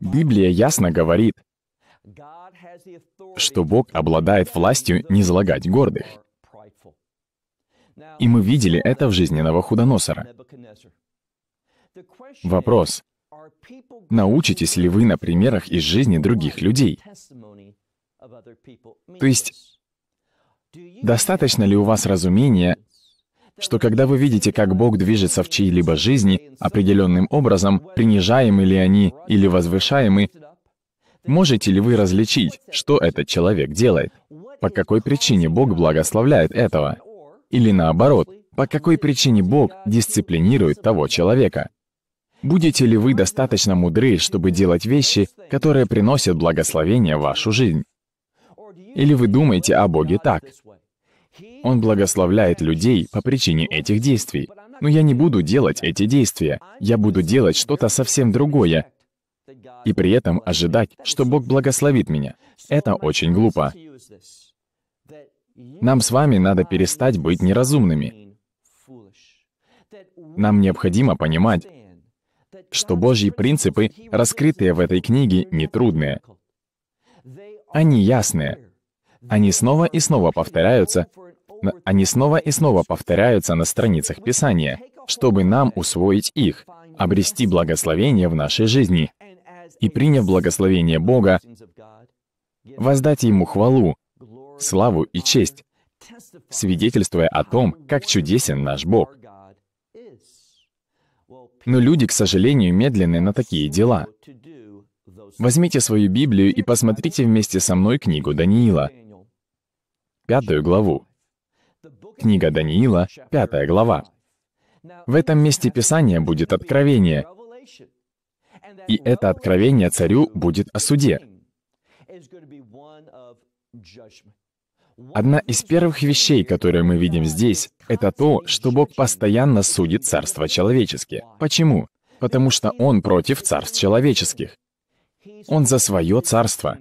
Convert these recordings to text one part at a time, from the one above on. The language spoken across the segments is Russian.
Библия ясно говорит, что Бог обладает властью не залагать гордых. И мы видели это в жизни Новохудоносора. Вопрос, научитесь ли вы на примерах из жизни других людей? То есть, достаточно ли у вас разумения что когда вы видите, как Бог движется в чьей-либо жизни определенным образом, принижаемы ли они или возвышаемы, можете ли вы различить, что этот человек делает? По какой причине Бог благословляет этого? Или наоборот, по какой причине Бог дисциплинирует того человека? Будете ли вы достаточно мудры, чтобы делать вещи, которые приносят благословение в вашу жизнь? Или вы думаете о Боге так? Он благословляет людей по причине этих действий. Но я не буду делать эти действия. Я буду делать что-то совсем другое. И при этом ожидать, что Бог благословит меня. Это очень глупо. Нам с вами надо перестать быть неразумными. Нам необходимо понимать, что Божьи принципы, раскрытые в этой книге, нетрудные. Они ясные. Они снова и снова повторяются, они снова и снова повторяются на страницах Писания, чтобы нам усвоить их, обрести благословение в нашей жизни и, приняв благословение Бога, воздать Ему хвалу, славу и честь, свидетельствуя о том, как чудесен наш Бог. Но люди, к сожалению, медленны на такие дела. Возьмите свою Библию и посмотрите вместе со мной книгу Даниила, пятую главу. Книга Даниила, пятая глава. В этом месте Писания будет откровение, и это откровение царю будет о суде. Одна из первых вещей, которые мы видим здесь, это то, что Бог постоянно судит царство человеческие. Почему? Потому что Он против царств человеческих. Он за свое царство.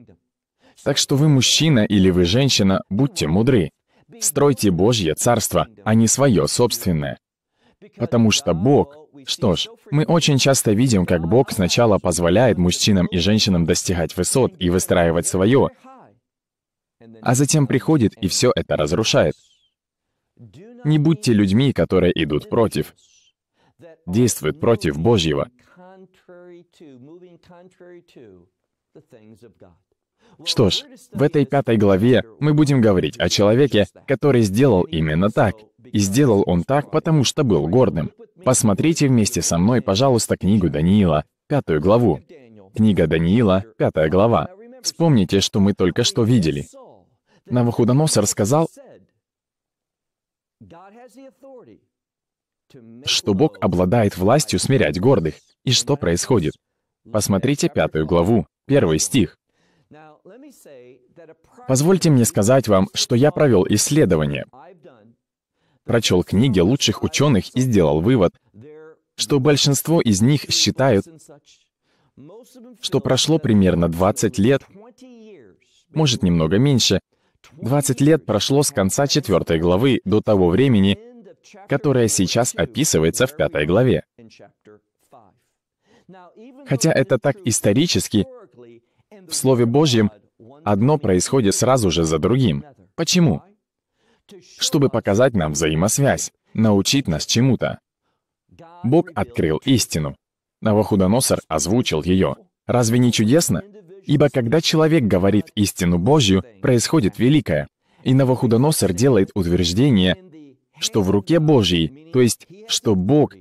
Так что вы мужчина или вы женщина, будьте мудры. Стройте Божье Царство, а не свое собственное. Потому что Бог... Что ж, мы очень часто видим, как Бог сначала позволяет мужчинам и женщинам достигать высот и выстраивать свое, а затем приходит и все это разрушает. Не будьте людьми, которые идут против, действуют против Божьего. Что ж, в этой пятой главе мы будем говорить о человеке, который сделал именно так. И сделал он так, потому что был гордым. Посмотрите вместе со мной, пожалуйста, книгу Даниила, пятую главу. Книга Даниила, пятая глава. Вспомните, что мы только что видели. Навуходоносор сказал, что Бог обладает властью смирять гордых. И что происходит? Посмотрите пятую главу, первый стих. Позвольте мне сказать вам, что я провел исследование, прочел книги лучших ученых и сделал вывод, что большинство из них считают, что прошло примерно 20 лет, может немного меньше, 20 лет прошло с конца 4 главы до того времени, которое сейчас описывается в 5 главе. Хотя это так исторически, в Слове Божьем Одно происходит сразу же за другим. Почему? Чтобы показать нам взаимосвязь, научить нас чему-то. Бог открыл истину. Навуходоносор озвучил ее. Разве не чудесно? Ибо когда человек говорит истину Божью, происходит великое. И Навуходоносор делает утверждение, что в руке Божьей, то есть, что Бог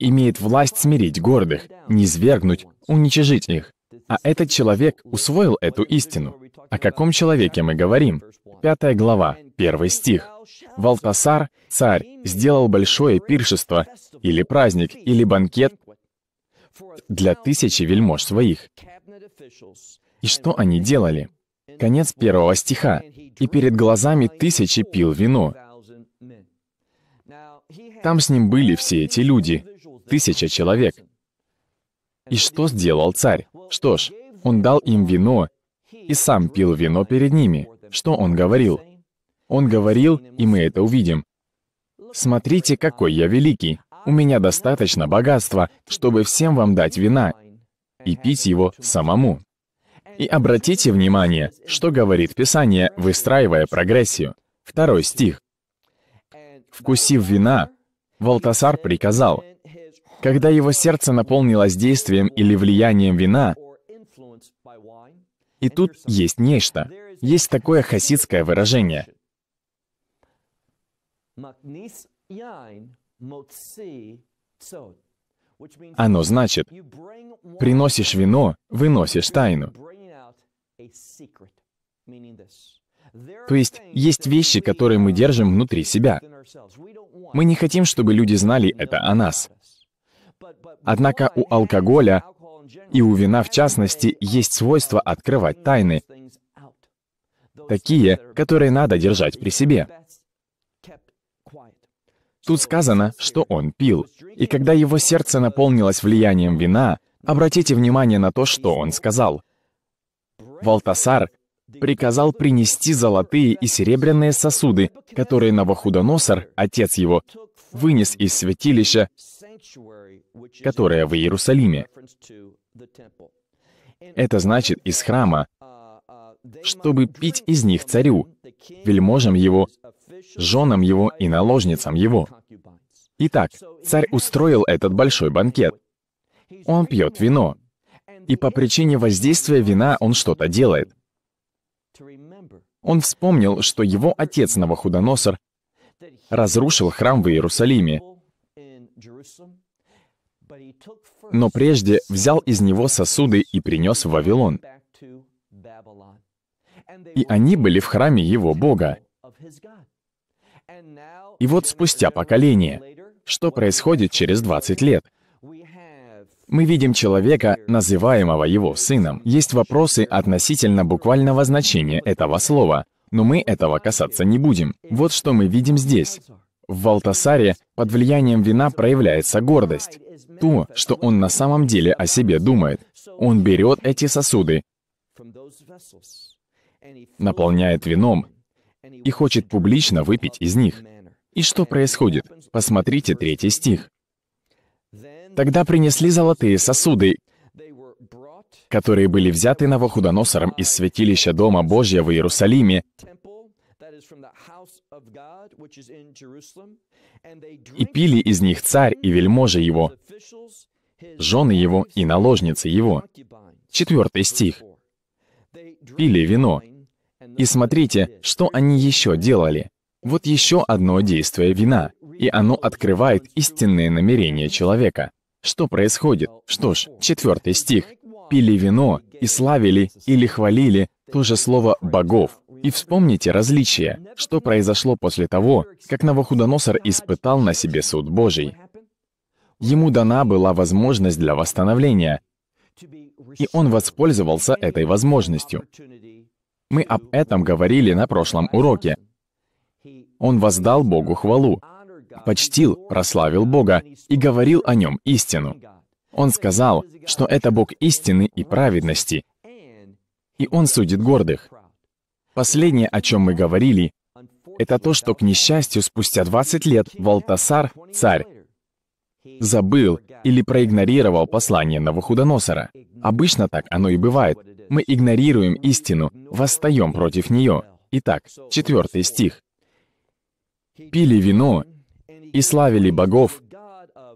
имеет власть смирить гордых, низвергнуть, уничижить их. А этот человек усвоил эту истину. О каком человеке мы говорим? Пятая глава, первый стих. Валтасар, царь, сделал большое пиршество, или праздник, или банкет для тысячи вельмож своих. И что они делали? Конец первого стиха. «И перед глазами тысячи пил вино». Там с ним были все эти люди, тысяча человек. И что сделал царь? Что ж, он дал им вино, и сам пил вино перед ними. Что он говорил? Он говорил, и мы это увидим. «Смотрите, какой я великий! У меня достаточно богатства, чтобы всем вам дать вина и пить его самому». И обратите внимание, что говорит Писание, выстраивая прогрессию. Второй стих. «Вкусив вина, Валтасар приказал, когда его сердце наполнилось действием или влиянием вина, и тут есть нечто. Есть такое хасидское выражение. Оно значит, приносишь вино, выносишь тайну. То есть есть вещи, которые мы держим внутри себя. Мы не хотим, чтобы люди знали это о нас. Однако у алкоголя и у вина, в частности, есть свойство открывать тайны, такие, которые надо держать при себе. Тут сказано, что он пил, и когда его сердце наполнилось влиянием вина, обратите внимание на то, что он сказал. Валтасар приказал принести золотые и серебряные сосуды, которые Навуходоносор, отец его, вынес из святилища, которое в Иерусалиме. Это значит из храма, чтобы пить из них царю, вельможам его, женам его и наложницам его. Итак, царь устроил этот большой банкет. Он пьет вино, и по причине воздействия вина он что-то делает. Он вспомнил, что его отец Новохудоносор разрушил храм в Иерусалиме, но прежде взял из него сосуды и принес в Вавилон. И они были в храме его Бога. И вот спустя поколение, что происходит через 20 лет? Мы видим человека, называемого его сыном. Есть вопросы относительно буквального значения этого слова, но мы этого касаться не будем. Вот что мы видим здесь. В Валтасаре под влиянием вина проявляется гордость то, что он на самом деле о себе думает. Он берет эти сосуды, наполняет вином и хочет публично выпить из них. И что происходит? Посмотрите третий стих. «Тогда принесли золотые сосуды, которые были взяты Навуходоносором из святилища Дома Божия в Иерусалиме, и пили из них царь и вельможи его, жены его и наложницы его. Четвертый стих. Пили вино. И смотрите, что они еще делали. Вот еще одно действие вина, и оно открывает истинные намерения человека. Что происходит? Что ж, четвертый стих. «Пили вино и славили или хвалили» — то же слово «богов», и вспомните различие, что произошло после того, как Новохудоносор испытал на себе суд Божий. Ему дана была возможность для восстановления, и он воспользовался этой возможностью. Мы об этом говорили на прошлом уроке. Он воздал Богу хвалу, почтил, прославил Бога и говорил о нем истину. Он сказал, что это Бог истины и праведности, и он судит гордых. Последнее, о чем мы говорили, это то, что, к несчастью, спустя 20 лет Валтасар, царь, забыл или проигнорировал послание Навуходоносора. Обычно так оно и бывает. Мы игнорируем истину, восстаем против нее. Итак, четвертый стих. «Пили вино и славили богов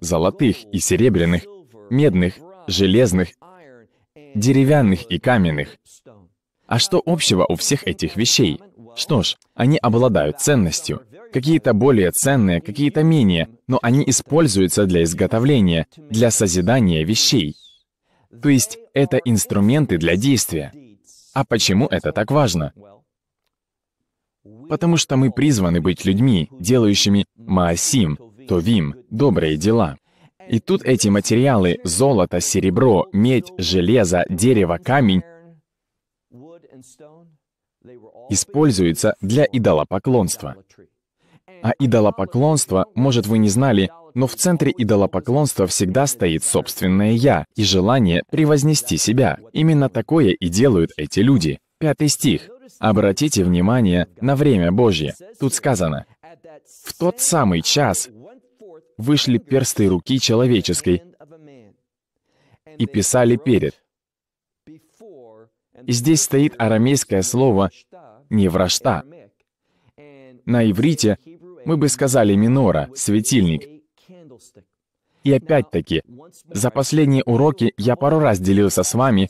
золотых и серебряных, медных, железных, деревянных и каменных, а что общего у всех этих вещей? Что ж, они обладают ценностью. Какие-то более ценные, какие-то менее, но они используются для изготовления, для созидания вещей. То есть это инструменты для действия. А почему это так важно? Потому что мы призваны быть людьми, делающими маасим, товим, добрые дела. И тут эти материалы — золото, серебро, медь, железо, дерево, камень используется для идолопоклонства. А идолопоклонство, может, вы не знали, но в центре идолопоклонства всегда стоит собственное «я» и желание превознести себя. Именно такое и делают эти люди. Пятый стих. Обратите внимание на время Божье. Тут сказано, «В тот самый час вышли персты руки человеческой и писали перед». И здесь стоит арамейское слово не вражда. На иврите мы бы сказали минора, светильник. И опять-таки, за последние уроки я пару раз делился с вами,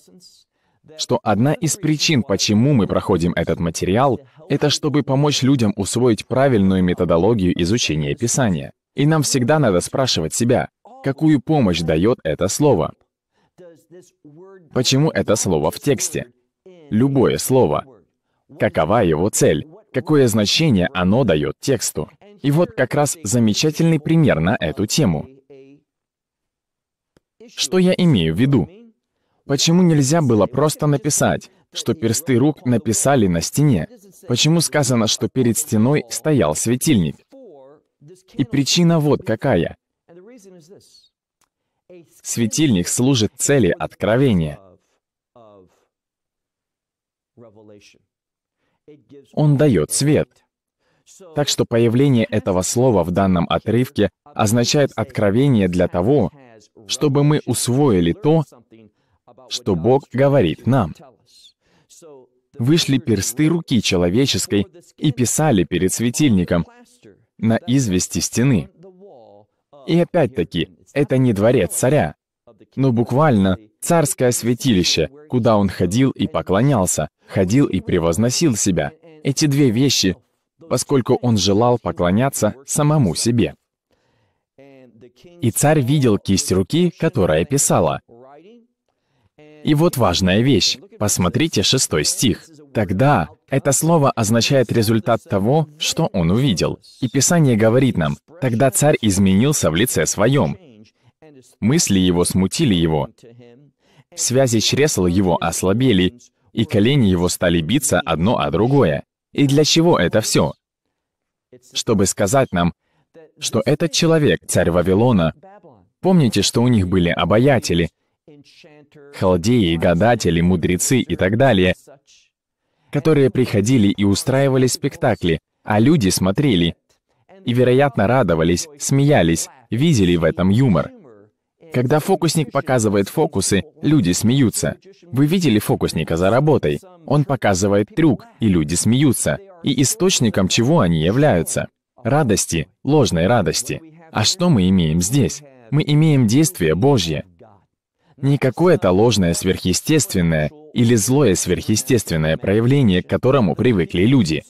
что одна из причин, почему мы проходим этот материал, это чтобы помочь людям усвоить правильную методологию изучения Писания. И нам всегда надо спрашивать себя, какую помощь дает это слово? Почему это слово в тексте? Любое слово — какова его цель, какое значение оно дает тексту. И вот как раз замечательный пример на эту тему. Что я имею в виду? Почему нельзя было просто написать, что персты рук написали на стене? Почему сказано, что перед стеной стоял светильник? И причина вот какая. Светильник служит цели откровения. Он дает свет. Так что появление этого слова в данном отрывке означает откровение для того, чтобы мы усвоили то, что Бог говорит нам. Вышли персты руки человеческой и писали перед светильником на извести стены. И опять-таки, это не дворец царя, но ну, буквально, царское святилище, куда он ходил и поклонялся, ходил и превозносил себя. Эти две вещи, поскольку он желал поклоняться самому себе. И царь видел кисть руки, которая писала. И вот важная вещь. Посмотрите шестой стих. Тогда это слово означает результат того, что он увидел. И Писание говорит нам, «Тогда царь изменился в лице своем, Мысли его смутили его. Связи чресл его ослабели, и колени его стали биться одно о другое. И для чего это все? Чтобы сказать нам, что этот человек, царь Вавилона, помните, что у них были обаятели, халдеи, гадатели, мудрецы и так далее, которые приходили и устраивали спектакли, а люди смотрели и, вероятно, радовались, смеялись, видели в этом юмор. Когда фокусник показывает фокусы, люди смеются. Вы видели фокусника за работой? Он показывает трюк, и люди смеются. И источником чего они являются? Радости, ложной радости. А что мы имеем здесь? Мы имеем действие Божье. Не какое-то ложное сверхъестественное или злое сверхъестественное проявление, к которому привыкли люди.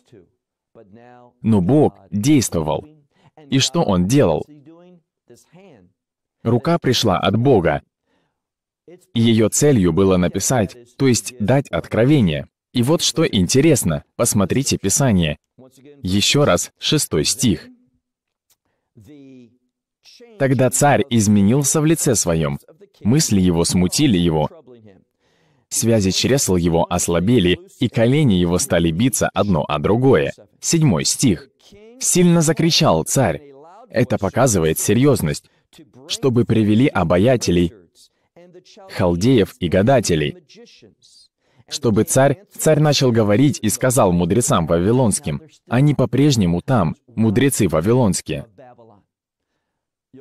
Но Бог действовал. И что Он делал? Рука пришла от Бога. Ее целью было написать, то есть дать откровение. И вот что интересно, посмотрите Писание. Еще раз, шестой стих. «Тогда царь изменился в лице своем, мысли его смутили его, связи чресл его ослабели, и колени его стали биться одно о другое». Седьмой стих. «Сильно закричал царь». Это показывает серьезность чтобы привели обаятелей, халдеев и гадателей, чтобы царь, царь начал говорить и сказал мудрецам вавилонским, они по-прежнему там, мудрецы вавилонские.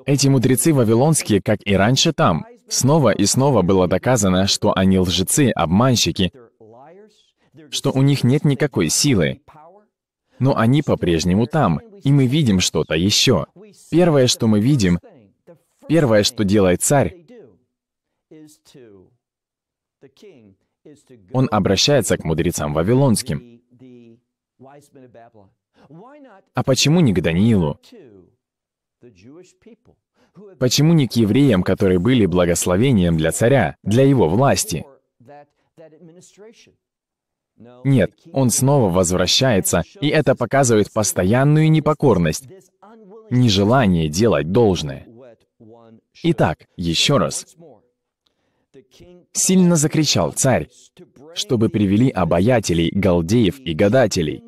Эти мудрецы вавилонские, как и раньше там, снова и снова было доказано, что они лжецы, обманщики, что у них нет никакой силы. Но они по-прежнему там, и мы видим что-то еще. Первое, что мы видим, Первое, что делает царь, он обращается к мудрецам вавилонским. А почему не к Даниилу? Почему не к евреям, которые были благословением для царя, для его власти? Нет, он снова возвращается, и это показывает постоянную непокорность, нежелание делать должное. Итак, еще раз. Сильно закричал царь, чтобы привели обаятелей, галдеев и гадателей.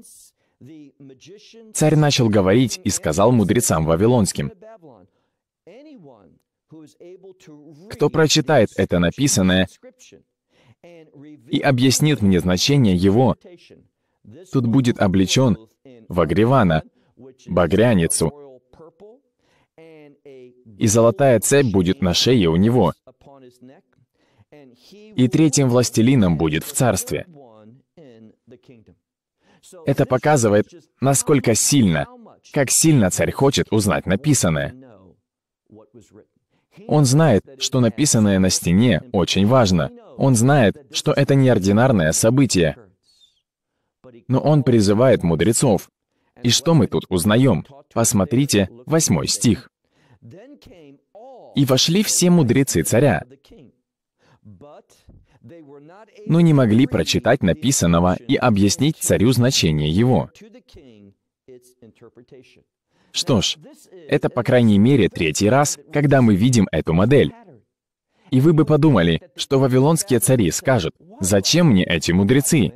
Царь начал говорить и сказал мудрецам вавилонским, «Кто прочитает это написанное и объяснит мне значение его, тут будет облечен в Агривана, багряницу, и золотая цепь будет на шее у него, и третьим властелином будет в царстве. Это показывает, насколько сильно, как сильно царь хочет узнать написанное. Он знает, что написанное на стене очень важно. Он знает, что это неординарное событие. Но он призывает мудрецов. И что мы тут узнаем? Посмотрите восьмой стих. И вошли все мудрецы царя, но не могли прочитать написанного и объяснить царю значение его. Что ж, это, по крайней мере, третий раз, когда мы видим эту модель. И вы бы подумали, что вавилонские цари скажут, «Зачем мне эти мудрецы?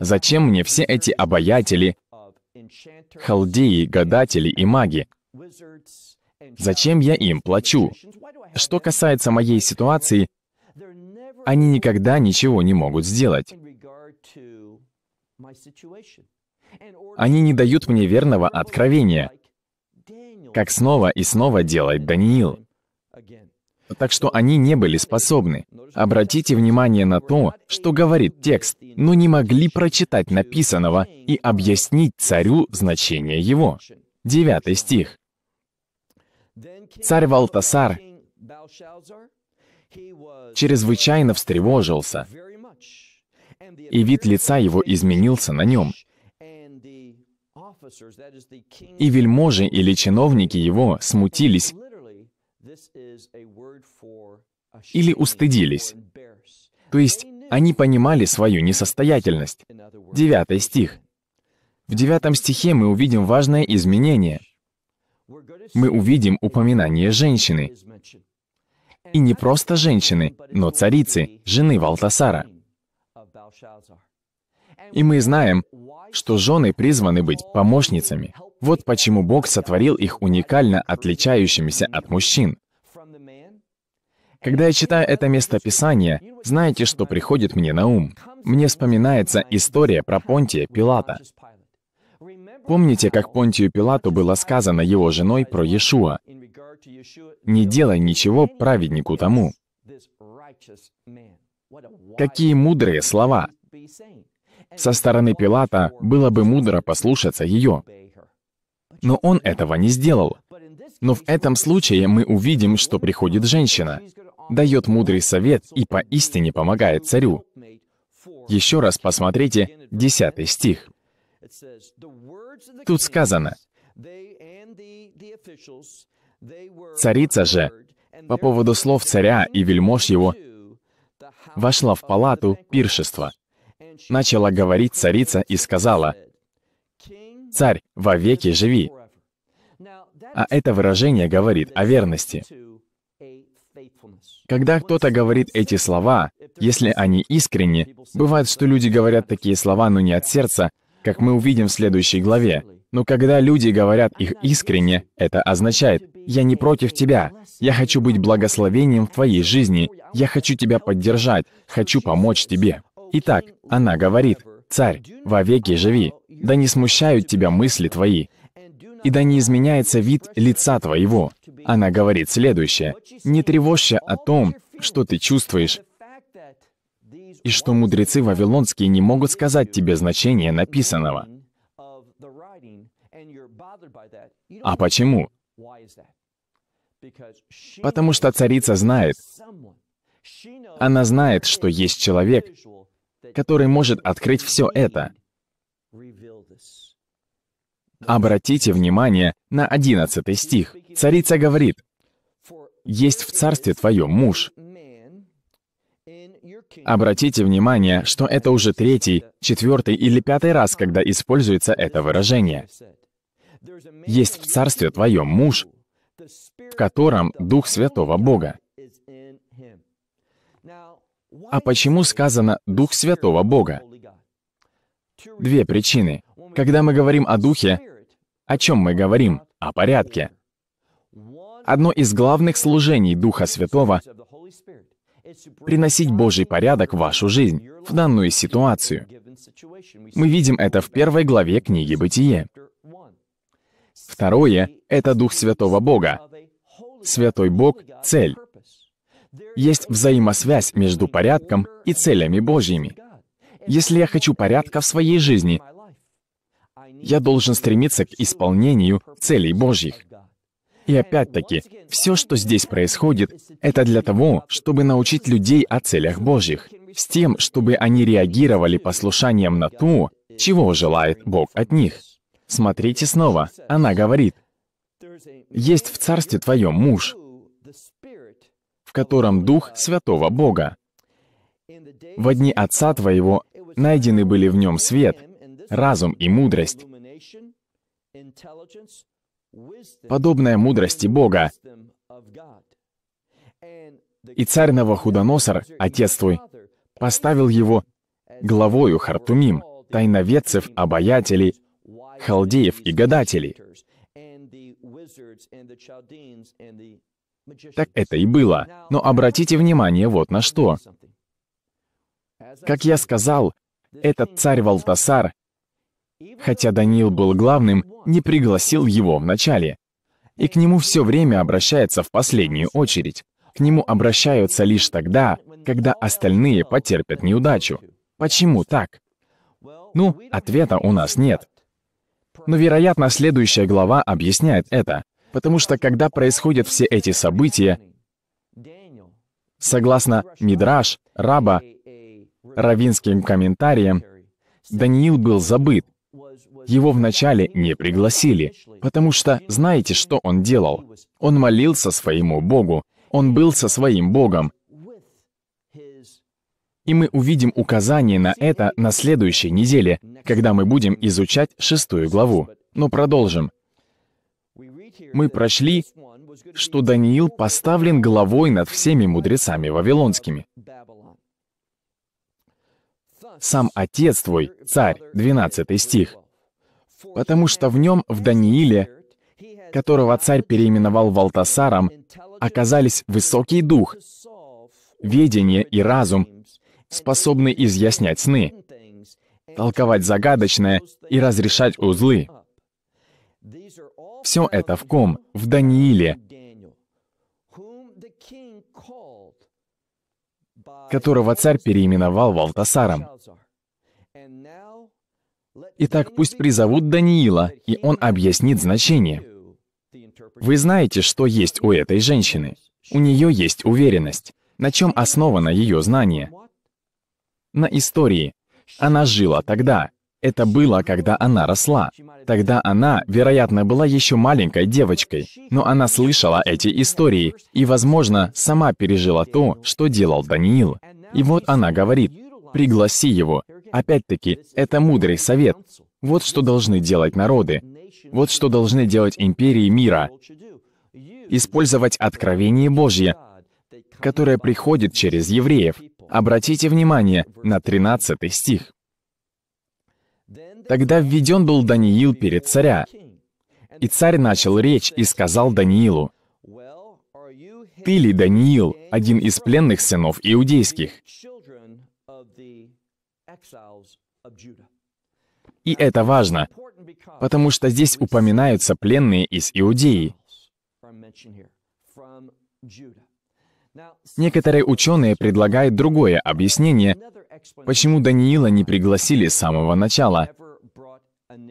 Зачем мне все эти обаятели, халдеи, гадатели и маги? Зачем я им плачу? Что касается моей ситуации, они никогда ничего не могут сделать. Они не дают мне верного откровения, как снова и снова делает Даниил. Так что они не были способны. Обратите внимание на то, что говорит текст, но не могли прочитать написанного и объяснить царю значение его. Девятый стих. Царь Валтасар чрезвычайно встревожился, и вид лица его изменился на нем. И вельможи или чиновники его смутились или устыдились. То есть они понимали свою несостоятельность. Девятый стих. В девятом стихе мы увидим важное изменение — мы увидим упоминание женщины. И не просто женщины, но царицы, жены Валтасара. И мы знаем, что жены призваны быть помощницами. Вот почему Бог сотворил их уникально отличающимися от мужчин. Когда я читаю это место Писания, знаете, что приходит мне на ум? Мне вспоминается история про Понтия Пилата. Помните, как Понтию Пилату было сказано его женой про Иешуа? «Не делай ничего праведнику тому». Какие мудрые слова! Со стороны Пилата было бы мудро послушаться ее. Но он этого не сделал. Но в этом случае мы увидим, что приходит женщина, дает мудрый совет и поистине помогает царю. Еще раз посмотрите 10 стих. Тут сказано, «Царица же, по поводу слов царя и вельмож его, вошла в палату пиршества, начала говорить царица и сказала, «Царь, во веки живи!» А это выражение говорит о верности. Когда кто-то говорит эти слова, если они искренни, бывает, что люди говорят такие слова, но не от сердца, как мы увидим в следующей главе. Но когда люди говорят их искренне, это означает, «Я не против тебя. Я хочу быть благословением в твоей жизни. Я хочу тебя поддержать. Хочу помочь тебе». Итак, она говорит, «Царь, вовеки живи. Да не смущают тебя мысли твои. И да не изменяется вид лица твоего». Она говорит следующее, «Не тревожься о том, что ты чувствуешь, и что мудрецы вавилонские не могут сказать тебе значение написанного. А почему? Потому что царица знает, она знает, что есть человек, который может открыть все это. Обратите внимание на 11 стих. Царица говорит, «Есть в царстве твоем муж, Обратите внимание, что это уже третий, четвертый или пятый раз, когда используется это выражение. «Есть в Царстве Твоем муж, в котором Дух Святого Бога». А почему сказано «Дух Святого Бога»? Две причины. Когда мы говорим о Духе, о чем мы говорим? О порядке. Одно из главных служений Духа Святого приносить Божий порядок в вашу жизнь, в данную ситуацию. Мы видим это в первой главе книги «Бытие». Второе — это Дух Святого Бога. Святой Бог — цель. Есть взаимосвязь между порядком и целями Божьими. Если я хочу порядка в своей жизни, я должен стремиться к исполнению целей Божьих. И опять-таки, все, что здесь происходит, это для того, чтобы научить людей о целях Божьих, с тем, чтобы они реагировали послушанием на то, чего желает Бог от них. Смотрите снова, она говорит, «Есть в царстве твоем муж, в котором Дух Святого Бога. В дни Отца твоего найдены были в нем свет, разум и мудрость, подобная мудрости Бога. И царь Новохудоносор, отец твой, поставил его главою Хартумим, тайноведцев, обаятелей, халдеев и гадателей. Так это и было. Но обратите внимание вот на что. Как я сказал, этот царь Валтасар, хотя Даниил был главным, не пригласил его вначале И к нему все время обращается в последнюю очередь. К нему обращаются лишь тогда, когда остальные потерпят неудачу. Почему так? Ну, ответа у нас нет. Но, вероятно, следующая глава объясняет это, потому что когда происходят все эти события, согласно Мидраш, Раба, равинским комментариям, Даниил был забыт, его вначале не пригласили, потому что знаете, что он делал? Он молился своему Богу, он был со своим Богом. И мы увидим указание на это на следующей неделе, когда мы будем изучать шестую главу. Но продолжим. Мы прочли, что Даниил поставлен главой над всеми мудрецами вавилонскими. «Сам Отец твой, Царь», 12 стих, потому что в нем, в Данииле, которого царь переименовал Валтасаром, оказались высокий дух, ведение и разум, способны изъяснять сны, толковать загадочное и разрешать узлы. Все это в ком? В Данииле, которого царь переименовал Валтасаром. Итак, пусть призовут Даниила, и он объяснит значение. Вы знаете, что есть у этой женщины. У нее есть уверенность. На чем основано ее знание? На истории. Она жила тогда. Это было, когда она росла. Тогда она, вероятно, была еще маленькой девочкой, но она слышала эти истории и, возможно, сама пережила то, что делал Даниил. И вот она говорит, «Пригласи его, Опять-таки, это мудрый совет. Вот что должны делать народы. Вот что должны делать империи мира. Использовать откровение Божье, которое приходит через евреев. Обратите внимание на 13 стих. Тогда введен был Даниил перед царя. И царь начал речь и сказал Даниилу, «Ты ли, Даниил, один из пленных сынов иудейских? И это важно, потому что здесь упоминаются пленные из Иудеи. Некоторые ученые предлагают другое объяснение, почему Даниила не пригласили с самого начала.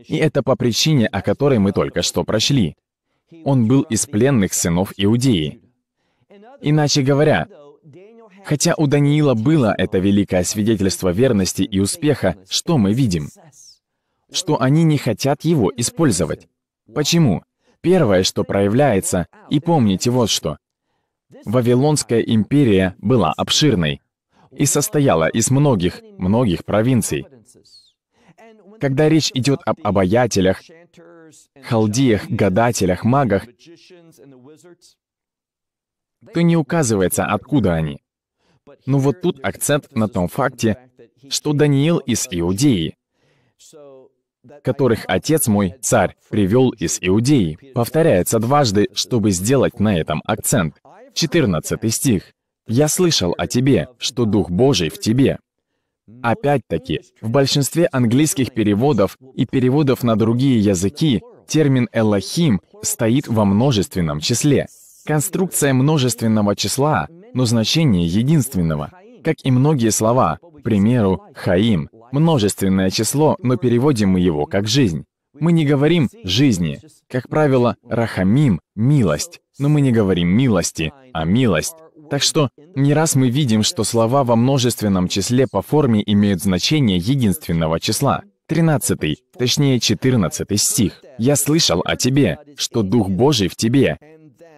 И это по причине, о которой мы только что прочли. Он был из пленных сынов Иудеи. Иначе говоря, Хотя у Даниила было это великое свидетельство верности и успеха, что мы видим? Что они не хотят его использовать. Почему? Первое, что проявляется, и помните вот что. Вавилонская империя была обширной и состояла из многих, многих провинций. Когда речь идет об обаятелях, халдеях, гадателях, магах, то не указывается, откуда они. Но ну вот тут акцент на том факте, что Даниил из Иудеи, которых отец мой, царь, привел из Иудеи, повторяется дважды, чтобы сделать на этом акцент. 14 стих. «Я слышал о тебе, что Дух Божий в тебе». Опять-таки, в большинстве английских переводов и переводов на другие языки термин «элохим» стоит во множественном числе. Конструкция множественного числа но значение единственного. Как и многие слова, к примеру, «хаим» — множественное число, но переводим мы его как «жизнь». Мы не говорим «жизни». Как правило, «рахамим» — «милость», но мы не говорим «милости», а «милость». Так что не раз мы видим, что слова во множественном числе по форме имеют значение единственного числа. 13, точнее 14 стих. «Я слышал о тебе, что Дух Божий в тебе,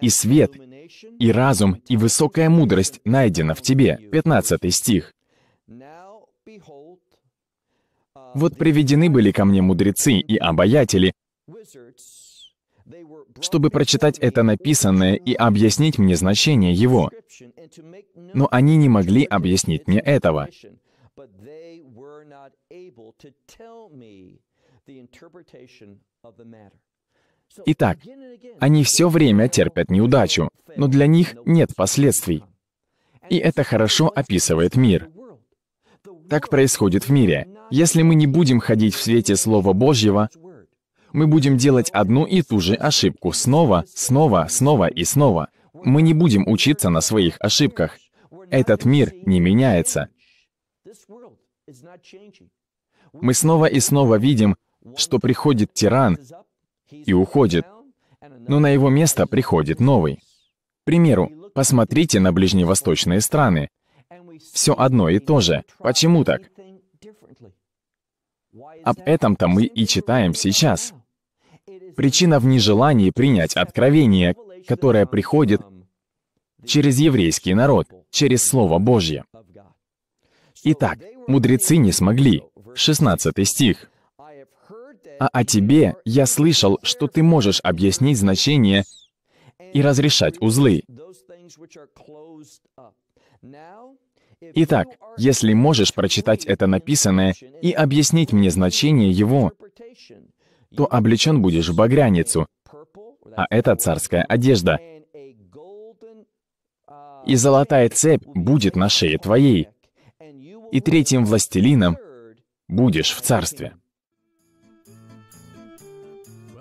и свет, и разум, и высокая мудрость найдена в тебе». 15 стих. Uh, «Вот приведены были ко мне мудрецы и обаятели, чтобы прочитать это написанное и объяснить мне значение его. Но они не могли объяснить мне этого. Итак, они все время терпят неудачу, но для них нет последствий. И это хорошо описывает мир. Так происходит в мире. Если мы не будем ходить в свете Слова Божьего, мы будем делать одну и ту же ошибку снова, снова, снова и снова. Мы не будем учиться на своих ошибках. Этот мир не меняется. Мы снова и снова видим, что приходит тиран и уходит, но на его место приходит новый. К примеру, посмотрите на ближневосточные страны. Все одно и то же. Почему так? Об этом-то мы и читаем сейчас. Причина в нежелании принять откровение, которое приходит через еврейский народ, через Слово Божье. Итак, мудрецы не смогли. 16 стих. А о а тебе я слышал, что ты можешь объяснить значение и разрешать узлы. Итак, если можешь прочитать это написанное и объяснить мне значение его, то облечен будешь в багряницу, а это царская одежда, и золотая цепь будет на шее твоей, и третьим властелином будешь в царстве.